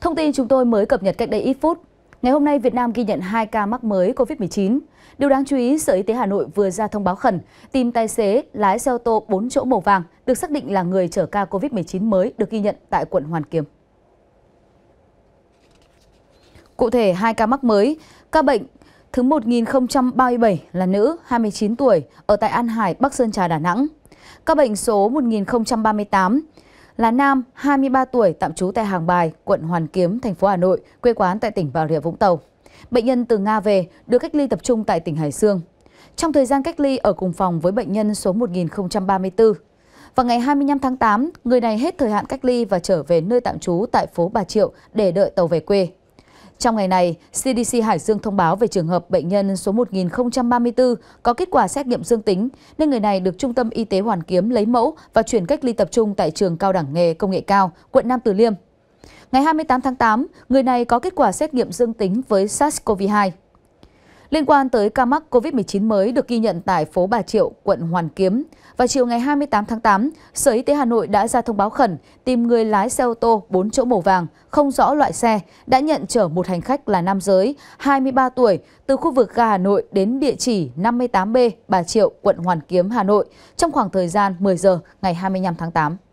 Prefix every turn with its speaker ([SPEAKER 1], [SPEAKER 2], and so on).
[SPEAKER 1] Thông tin chúng tôi mới cập nhật cách đây ít phút. Ngày hôm nay, Việt Nam ghi nhận 2 ca mắc mới COVID-19. Điều đáng chú ý, Sở Y tế Hà Nội vừa ra thông báo khẩn tìm tài xế lái xe ô tô 4 chỗ màu vàng được xác định là người chở ca COVID-19 mới được ghi nhận tại quận Hoàn Kiếm. Cụ thể, hai ca mắc mới, ca bệnh thứ 1037 là nữ, 29 tuổi, ở tại An Hải, Bắc Sơn Trà, Đà Nẵng. Ca bệnh số 1038 là nam 23 tuổi tạm trú tại Hàng Bài, quận Hoàn Kiếm, thành phố Hà Nội, quê quán tại tỉnh Bà Rịa Vũng Tàu. Bệnh nhân từ Nga về được cách ly tập trung tại tỉnh Hải Dương. Trong thời gian cách ly ở cùng phòng với bệnh nhân số 1034. Vào ngày 25 tháng 8, người này hết thời hạn cách ly và trở về nơi tạm trú tại phố Bà Triệu để đợi tàu về quê. Trong ngày này, CDC Hải Dương thông báo về trường hợp bệnh nhân số 1034 có kết quả xét nghiệm dương tính, nên người này được Trung tâm Y tế Hoàn Kiếm lấy mẫu và chuyển cách ly tập trung tại trường Cao đẳng nghề Công nghệ cao, quận Nam Từ Liêm. Ngày 28 tháng 8, người này có kết quả xét nghiệm dương tính với SARS-CoV-2. Liên quan tới ca mắc COVID-19 mới được ghi nhận tại phố Bà Triệu, quận Hoàn Kiếm, vào chiều ngày 28 tháng 8, Sở Y tế Hà Nội đã ra thông báo khẩn tìm người lái xe ô tô 4 chỗ màu vàng, không rõ loại xe, đã nhận chở một hành khách là nam giới, 23 tuổi, từ khu vực ga Hà Nội đến địa chỉ 58B Bà Triệu, quận Hoàn Kiếm, Hà Nội, trong khoảng thời gian 10 giờ ngày 25 tháng 8.